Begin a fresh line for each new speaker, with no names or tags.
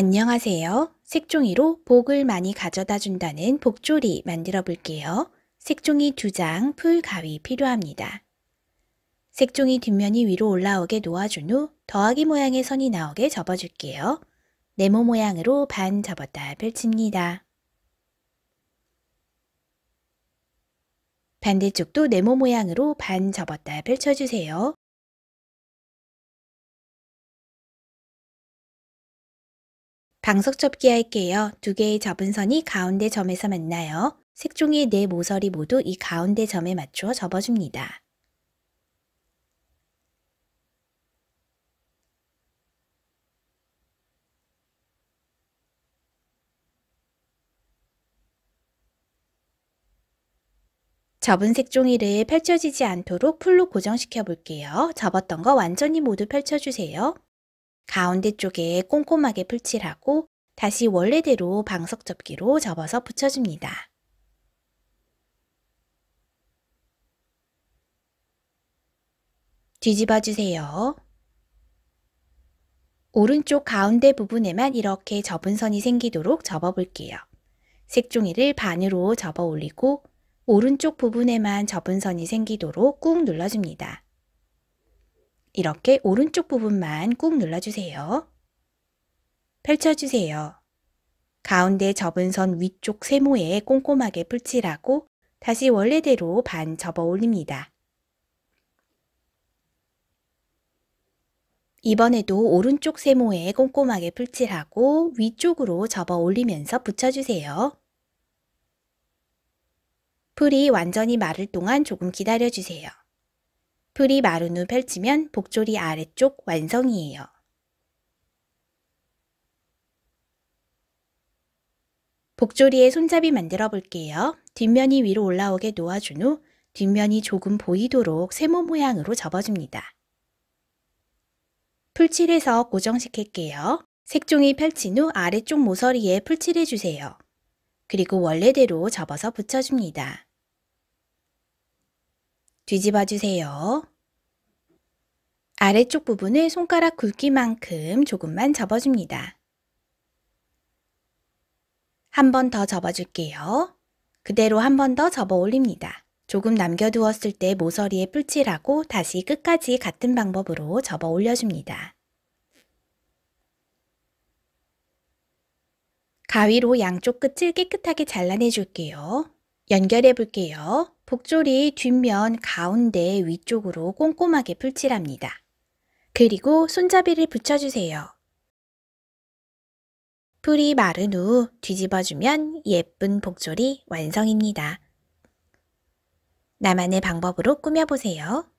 안녕하세요. 색종이로 복을 많이 가져다 준다는 복조리 만들어 볼게요. 색종이 2장, 풀, 가위 필요합니다. 색종이 뒷면이 위로 올라오게 놓아준 후 더하기 모양의 선이 나오게 접어줄게요. 네모 모양으로 반 접었다 펼칩니다. 반대쪽도 네모 모양으로 반 접었다 펼쳐주세요. 방석 접기 할게요. 두 개의 접은 선이 가운데 점에서 만나요. 색종이의 네 모서리 모두 이 가운데 점에 맞춰 접어줍니다. 접은 색종이를 펼쳐지지 않도록 풀로 고정시켜 볼게요. 접었던 거 완전히 모두 펼쳐주세요. 가운데 쪽에 꼼꼼하게 풀칠하고 다시 원래대로 방석 접기로 접어서 붙여줍니다. 뒤집어 주세요. 오른쪽 가운데 부분에만 이렇게 접은 선이 생기도록 접어 볼게요. 색종이를 반으로 접어 올리고 오른쪽 부분에만 접은 선이 생기도록 꾹 눌러줍니다. 이렇게 오른쪽 부분만 꾹 눌러주세요. 펼쳐주세요. 가운데 접은 선 위쪽 세모에 꼼꼼하게 풀칠하고 다시 원래대로 반 접어 올립니다. 이번에도 오른쪽 세모에 꼼꼼하게 풀칠하고 위쪽으로 접어 올리면서 붙여주세요. 풀이 완전히 마를 동안 조금 기다려주세요. 풀이 마른 후 펼치면 복조리 아래쪽 완성이에요. 복조리의 손잡이 만들어 볼게요. 뒷면이 위로 올라오게 놓아준 후 뒷면이 조금 보이도록 세모 모양으로 접어줍니다. 풀칠해서 고정시킬게요. 색종이 펼친 후 아래쪽 모서리에 풀칠해주세요. 그리고 원래대로 접어서 붙여줍니다. 뒤집어 주세요. 아래쪽 부분을 손가락 굵기만큼 조금만 접어줍니다. 한 번 더 접어줄게요. 그대로 한 번 더 접어 올립니다. 조금 남겨두었을 때 모서리에 뿔칠하고 다시 끝까지 같은 방법으로 접어 올려줍니다. 가위로 양쪽 끝을 깨끗하게 잘라내 줄게요. 연결해 볼게요. 복조리 뒷면 가운데 위쪽으로 꼼꼼하게 풀칠합니다. 그리고 손잡이를 붙여주세요. 풀이 마른 후 뒤집어주면 예쁜 복조리 완성입니다. 나만의 방법으로 꾸며보세요.